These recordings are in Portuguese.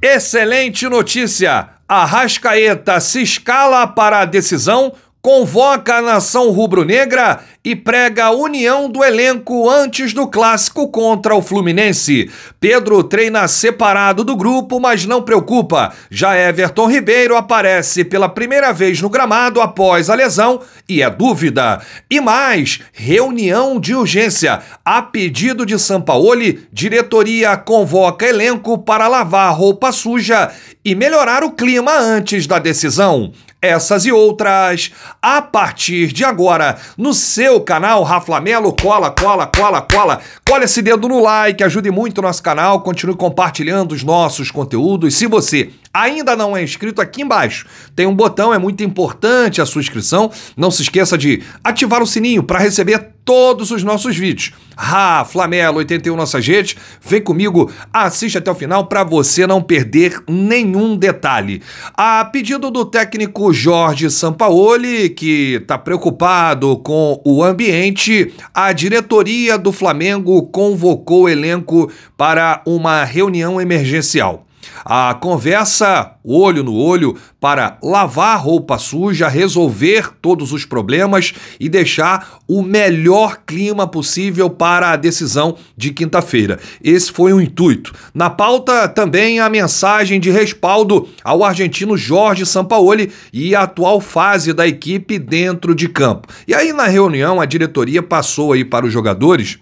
Excelente notícia! Arrascaeta se escala para a decisão, convoca a nação rubro-negra e prega a união do elenco antes do clássico contra o Fluminense. Pedro treina separado do grupo, mas não preocupa. Já Everton Ribeiro aparece pela primeira vez no gramado após a lesão e é dúvida. E mais, reunião de urgência. A pedido de Sampaoli, diretoria convoca elenco para lavar roupa suja e melhorar o clima antes da decisão. Essas e outras, a partir de agora, no seu canal canal Raflamelo, cola, cola, cola, cola. Cola esse dedo no like, ajude muito o nosso canal, continue compartilhando os nossos conteúdos. Se você ainda não é inscrito, aqui embaixo tem um botão, é muito importante a sua inscrição. Não se esqueça de ativar o sininho para receber todos os nossos vídeos. Ah, Flamelo 81 nossa gente, vem comigo, assiste até o final para você não perder nenhum detalhe. A pedido do técnico Jorge Sampaoli, que está preocupado com o ambiente, a diretoria do Flamengo convocou o elenco para uma reunião emergencial. A conversa olho no olho para lavar roupa suja, resolver todos os problemas e deixar o melhor clima possível para a decisão de quinta-feira. Esse foi o intuito. Na pauta também a mensagem de respaldo ao argentino Jorge Sampaoli e a atual fase da equipe dentro de campo. E aí na reunião a diretoria passou aí para os jogadores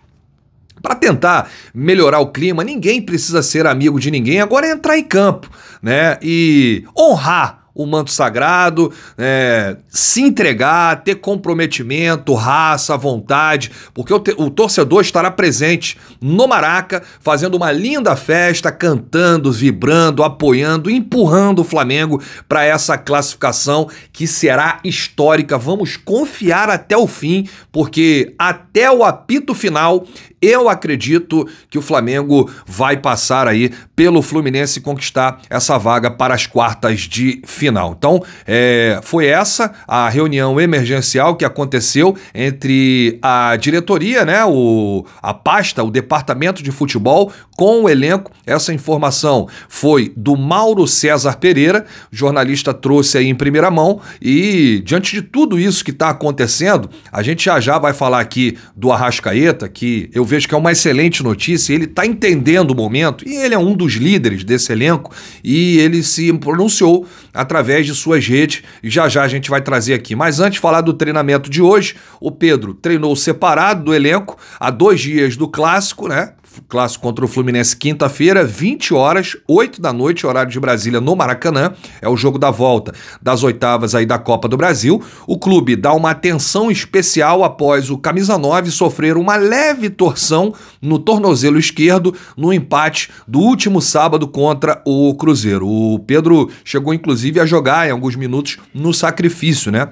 para tentar melhorar o clima. Ninguém precisa ser amigo de ninguém. Agora é entrar em campo, né? E honrar o manto sagrado, é, se entregar, ter comprometimento, raça, vontade, porque o, te, o, torcedor estará presente no Maraca, fazendo uma linda festa, cantando, vibrando, apoiando, empurrando o Flamengo para essa classificação que será histórica. Vamos confiar até o fim, porque até o apito final eu acredito que o Flamengo vai passar aí pelo Fluminense e conquistar essa vaga para as quartas de final final. Então, é, foi essa a reunião emergencial que aconteceu entre a diretoria, né, o, a pasta, o departamento de futebol, com o elenco. Essa informação foi do Mauro César Pereira, jornalista trouxe aí em primeira mão. E diante de tudo isso que está acontecendo, a gente já já vai falar aqui do Arrascaeta, que eu vejo que é uma excelente notícia. Ele está entendendo o momento e ele é um dos líderes desse elenco e ele se pronunciou através através de suas redes. Já já a gente vai trazer aqui. Mas antes de falar do treinamento de hoje, o Pedro treinou separado do elenco há dois dias do clássico, né? clássico contra o Fluminense quinta-feira, 20 horas, 8 da noite, horário de Brasília no Maracanã. É o jogo da volta das oitavas aí da Copa do Brasil. O clube dá uma atenção especial após o camisa 9 sofrer uma leve torção no tornozelo esquerdo no empate do último sábado contra o Cruzeiro. O Pedro chegou inclusive a jogar em alguns minutos no sacrifício, né?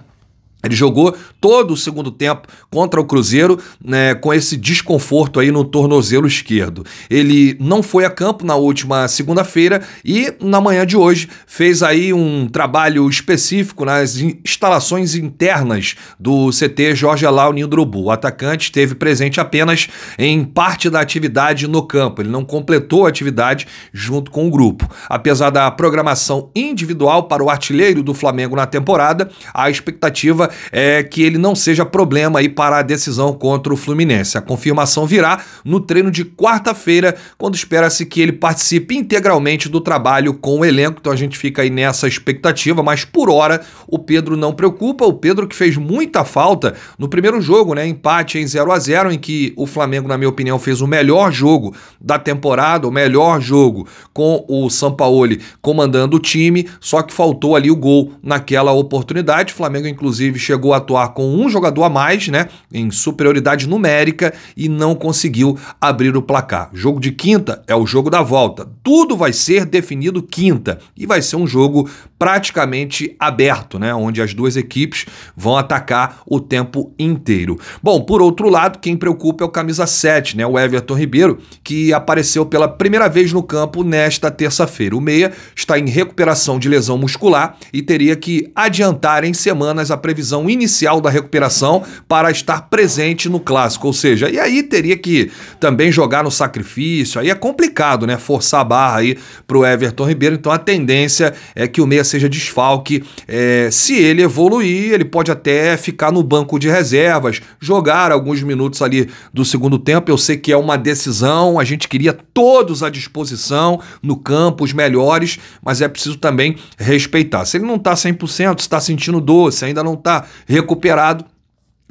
Ele jogou todo o segundo tempo contra o Cruzeiro né, com esse desconforto aí no tornozelo esquerdo. Ele não foi a campo na última segunda-feira e na manhã de hoje fez aí um trabalho específico nas instalações internas do CT Jorge Alau Nindrubu. O atacante esteve presente apenas em parte da atividade no campo. Ele não completou a atividade junto com o grupo. Apesar da programação individual para o artilheiro do Flamengo na temporada, a expectativa é, que ele não seja problema aí para a decisão contra o Fluminense. A confirmação virá no treino de quarta-feira, quando espera-se que ele participe integralmente do trabalho com o elenco. Então a gente fica aí nessa expectativa, mas por hora o Pedro não preocupa. O Pedro que fez muita falta no primeiro jogo, né? Empate em 0 a 0 em que o Flamengo, na minha opinião, fez o melhor jogo da temporada, o melhor jogo com o Sampaoli comandando o time, só que faltou ali o gol naquela oportunidade. O Flamengo, inclusive, chegou a atuar com um jogador a mais, né, em superioridade numérica e não conseguiu abrir o placar. Jogo de quinta é o jogo da volta. Tudo vai ser definido quinta e vai ser um jogo praticamente aberto, né? Onde as duas equipes vão atacar o tempo inteiro. Bom, por outro lado, quem preocupa é o camisa 7, né? O Everton Ribeiro, que apareceu pela primeira vez no campo nesta terça-feira. O meia está em recuperação de lesão muscular e teria que adiantar em semanas a previsão inicial da recuperação para estar presente no clássico, ou seja, e aí teria que também jogar no sacrifício. Aí é complicado, né? Forçar a barra aí pro Everton Ribeiro. Então a tendência é que o meia se seja desfalque. É, se ele evoluir, ele pode até ficar no banco de reservas, jogar alguns minutos ali do segundo tempo. Eu sei que é uma decisão, a gente queria todos à disposição no campo, os melhores, mas é preciso também respeitar. Se ele não está 100%, se está sentindo dor, se ainda não está recuperado,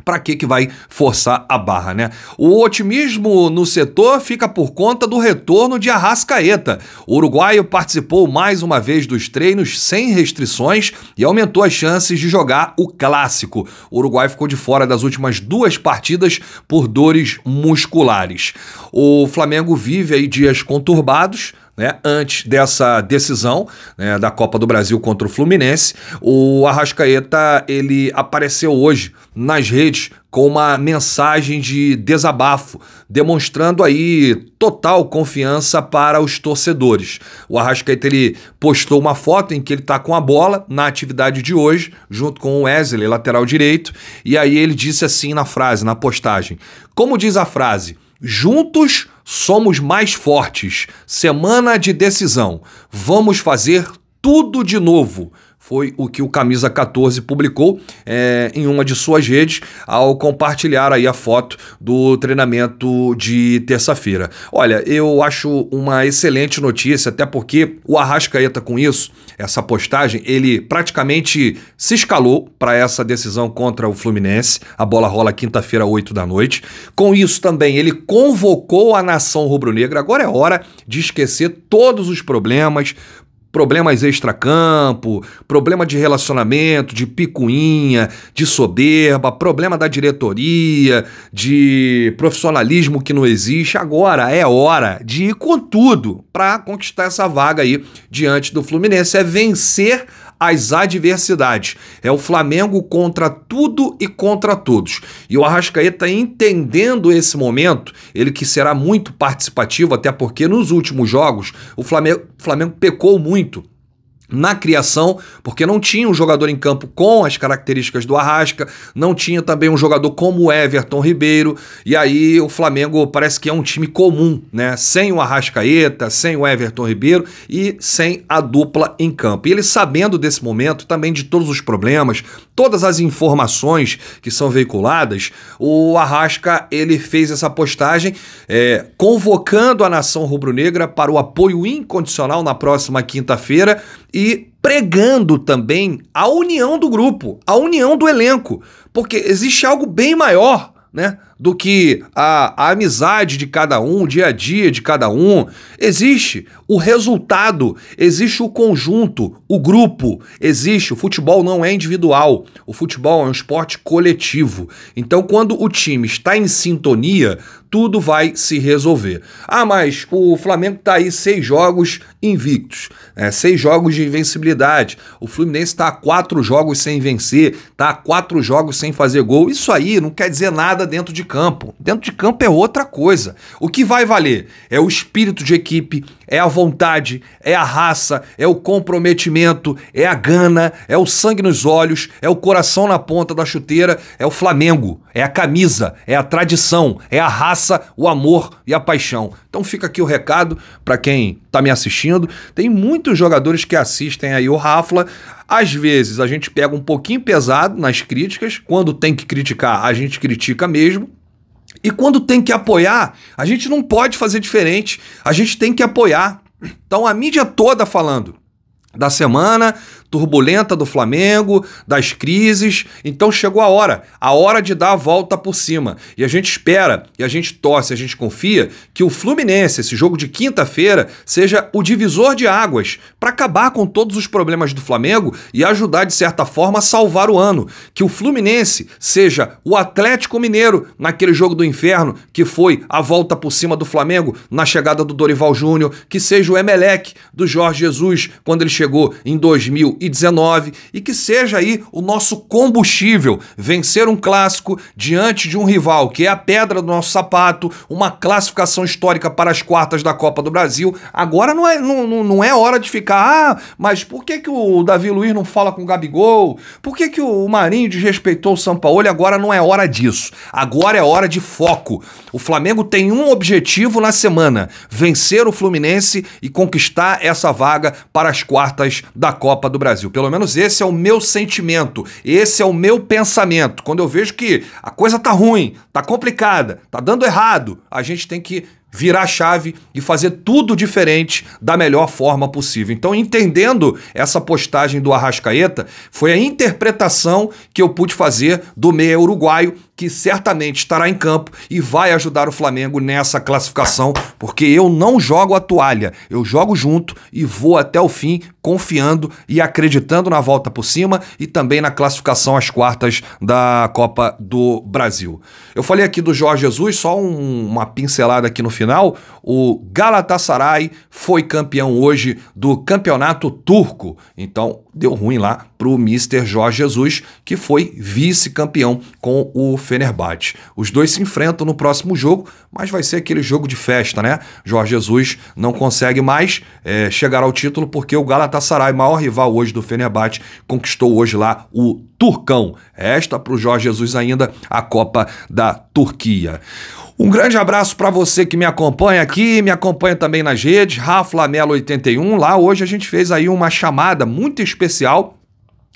para que que vai forçar a barra, né? O otimismo no setor fica por conta do retorno de Arrascaeta. O uruguaio participou mais uma vez dos treinos sem restrições e aumentou as chances de jogar o clássico. O Uruguai ficou de fora das últimas duas partidas por dores musculares. O Flamengo vive aí dias conturbados, né, antes dessa decisão né, da Copa do Brasil contra o Fluminense, o Arrascaeta ele apareceu hoje nas redes com uma mensagem de desabafo, demonstrando aí total confiança para os torcedores. O Arrascaeta ele postou uma foto em que ele está com a bola na atividade de hoje, junto com o Wesley, lateral direito, e aí ele disse assim na frase, na postagem. Como diz a frase? Juntos Somos mais fortes. Semana de decisão. Vamos fazer tudo de novo. Foi o que o Camisa 14 publicou é, em uma de suas redes ao compartilhar aí a foto do treinamento de terça-feira. Olha, eu acho uma excelente notícia, até porque o Arrascaeta com isso, essa postagem, ele praticamente se escalou para essa decisão contra o Fluminense. A bola rola quinta-feira, 8 da noite. Com isso também, ele convocou a nação rubro-negra. Agora é hora de esquecer todos os problemas, problemas extracampo, problema de relacionamento, de picuinha, de soberba, problema da diretoria, de profissionalismo que não existe. Agora é hora de ir com tudo para conquistar essa vaga aí diante do Fluminense. É vencer as adversidades. É o Flamengo contra tudo e contra todos. E o Arrascaeta entendendo esse momento, ele que será muito participativo, até porque nos últimos jogos o Flamengo, Flamengo pecou muito na criação, porque não tinha um jogador em campo com as características do Arrasca, não tinha também um jogador como Everton Ribeiro, e aí o Flamengo parece que é um time comum, né? Sem o Arrascaeta, sem o Everton Ribeiro e sem a dupla em campo. E ele sabendo desse momento, também de todos os problemas, todas as informações que são veiculadas, o Arrasca ele fez essa postagem é, convocando a nação rubro-negra para o apoio incondicional na próxima quinta-feira e pregando também a união do grupo, a união do elenco, porque existe algo bem maior né? Do que a, a, amizade de cada um, o dia a dia de cada um. Existe o resultado, existe o conjunto, o grupo, existe. O futebol não é individual, o futebol é um esporte coletivo. Então, quando o time está em sintonia, tudo vai se resolver. Ah, mas o Flamengo está aí seis jogos invictos, né? seis jogos de invencibilidade. O Fluminense está quatro jogos sem vencer, está quatro jogos sem fazer gol. Isso aí não quer dizer nada dentro de campo. Dentro de campo é outra coisa. O que vai valer é o espírito de equipe, é a vontade, é a raça, é o comprometimento, é a gana, é o sangue nos olhos, é o coração na ponta da chuteira, é o Flamengo, é a camisa, é a tradição, é a raça, o amor e a paixão. Então fica aqui o recado para quem está me assistindo. Tem muitos jogadores que assistem aí o Rafla. Às vezes a gente pega um pouquinho pesado nas críticas, quando tem que criticar, a gente critica mesmo e quando tem que apoiar, a gente não pode fazer diferente, a gente tem que apoiar. Então a mídia toda falando da semana turbulenta do Flamengo, das crises. Então chegou a hora, a hora de dar a volta por cima. E a gente espera, e a gente torce, a gente confia que o Fluminense, esse jogo de quinta-feira, seja o divisor de águas para acabar com todos os problemas do Flamengo e ajudar de certa forma a salvar o ano. Que o Fluminense seja o Atlético Mineiro naquele jogo do inferno que foi a volta por cima do Flamengo na chegada do Dorival Júnior, que seja o Emelec do Jorge Jesus quando ele chegou chegou em 2019 e que seja aí o nosso combustível vencer um clássico diante de um rival que é a pedra do nosso sapato, uma classificação histórica para as quartas da Copa do Brasil. Agora não é, não, não é hora de ficar, ah, mas por que, que o Davi Luiz não fala com o Gabigol? Por que, que o Marinho desrespeitou o São Paulo? Agora não é hora disso. Agora é hora de foco. O Flamengo tem um objetivo na semana: vencer o Fluminense e conquistar essa vaga para as quartas quartas da Copa do Brasil. Pelo menos esse é o meu sentimento, esse é o meu pensamento. Quando eu vejo que a coisa tá ruim, tá complicada, tá dando errado, a gente tem que virar a chave e fazer tudo diferente da melhor forma possível. Então, entendendo essa postagem do Arrascaeta, foi a interpretação que eu pude fazer do meia uruguaio que certamente estará em campo e vai ajudar o Flamengo nessa classificação, porque eu não jogo a toalha, eu jogo junto e vou até o fim confiando e acreditando na volta por cima e também na classificação às quartas da Copa do Brasil. Eu falei aqui do Jorge Jesus, só um, uma pincelada aqui no final. O Galatasaray foi campeão hoje do Campeonato Turco. Então, deu ruim lá para o Mister Jorge Jesus, que foi vice-campeão com o Fenerbahçe. Os dois se enfrentam no próximo jogo, mas vai ser aquele jogo de festa, né? Jorge Jesus não consegue mais é, chegar ao título porque o Galatasaray, maior rival hoje do Fenerbahçe, conquistou hoje lá o Turcão. Resta para o Jorge Jesus ainda a Copa da Turquia. Um grande abraço para você que me acompanha aqui, me acompanha também nas redes, Rafa Lamelo 81. Lá hoje a gente fez aí uma chamada muito especial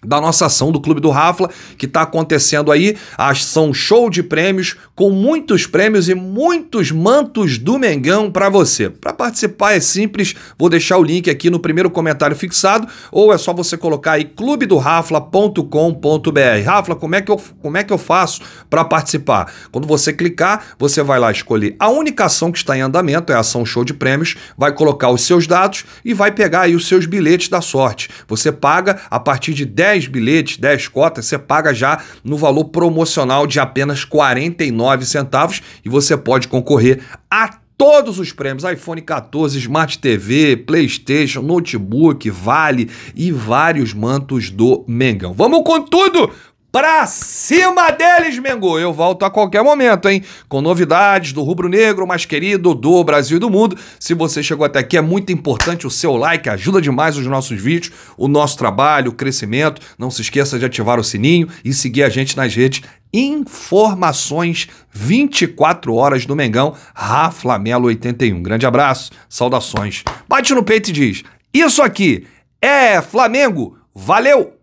da nossa ação do Clube do Rafla, que está acontecendo aí, a ação show de prêmios, com muitos prêmios e muitos mantos do Mengão para você. Para participar é simples, vou deixar o link aqui no primeiro comentário fixado, ou é só você colocar aí clubedorafla.com.br. Rafla, como é que eu, como é que eu faço para participar? Quando você clicar, você vai lá escolher a única ação que está em andamento, é a ação show de prêmios, vai colocar os seus dados e vai pegar aí os seus bilhetes da sorte. Você paga a partir de 10 10 bilhetes, 10 cotas, você paga já no valor promocional de apenas 49 centavos e você pode concorrer a todos os prêmios: iPhone 14, Smart TV, PlayStation, notebook, Vale e vários mantos do Mengão. Vamos com tudo! pra cima deles, Mengo. Eu volto a qualquer momento, hein? Com novidades do Rubro Negro, mais querido do Brasil e do mundo. Se você chegou até aqui, é muito importante o seu like, ajuda demais os nossos vídeos, o nosso trabalho, o crescimento. Não se esqueça de ativar o sininho e seguir a gente nas redes informações 24 horas do Mengão, Rafa Melo 81. Grande abraço, saudações. Bate no peito e diz: Isso aqui é Flamengo. Valeu!